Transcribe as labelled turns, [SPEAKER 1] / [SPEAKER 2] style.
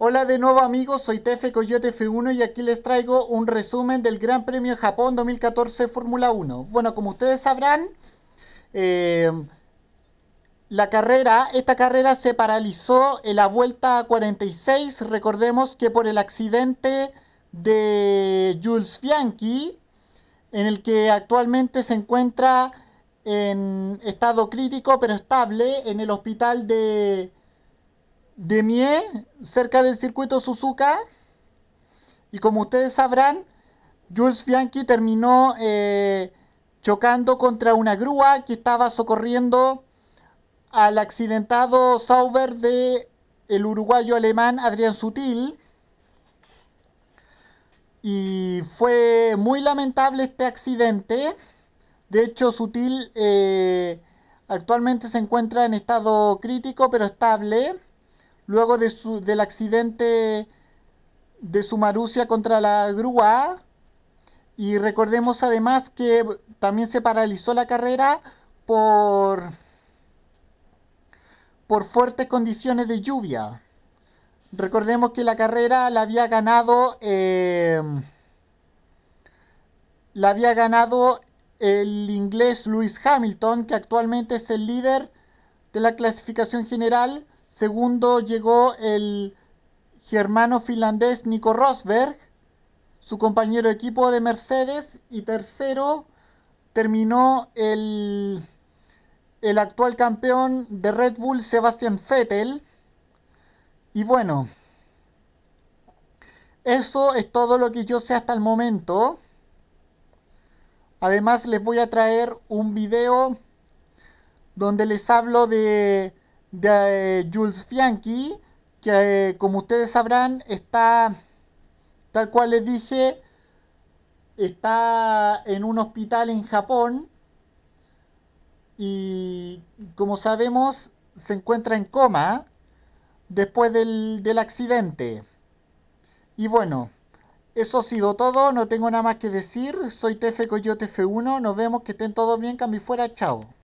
[SPEAKER 1] Hola de nuevo amigos, soy Tefe Coyote F1 y aquí les traigo un resumen del Gran Premio Japón 2014 Fórmula 1. Bueno, como ustedes sabrán, eh, la carrera, esta carrera se paralizó en la vuelta 46, recordemos que por el accidente de Jules Bianchi, en el que actualmente se encuentra en estado crítico pero estable en el hospital de de Mie, cerca del circuito Suzuka. Y como ustedes sabrán, Jules Bianchi terminó eh, chocando contra una grúa que estaba socorriendo al accidentado Sauber de el uruguayo alemán Adrián Sutil. Y fue muy lamentable este accidente. De hecho, Sutil eh, actualmente se encuentra en estado crítico pero estable luego del accidente de marucia contra la grúa. Y recordemos además que también se paralizó la carrera por, por fuertes condiciones de lluvia. Recordemos que la carrera la había ganado. Eh, la había ganado el inglés Lewis Hamilton, que actualmente es el líder de la clasificación general Segundo llegó el germano finlandés Nico Rosberg, su compañero de equipo de Mercedes. Y tercero terminó el, el actual campeón de Red Bull, Sebastian Vettel. Y bueno, eso es todo lo que yo sé hasta el momento. Además les voy a traer un video donde les hablo de de eh, Jules Fianchi, que eh, como ustedes sabrán está, tal cual les dije, está en un hospital en Japón y como sabemos se encuentra en coma después del, del accidente. Y bueno, eso ha sido todo, no tengo nada más que decir, soy TF Coyote F1, nos vemos, que estén todos bien, cambio fuera, chao.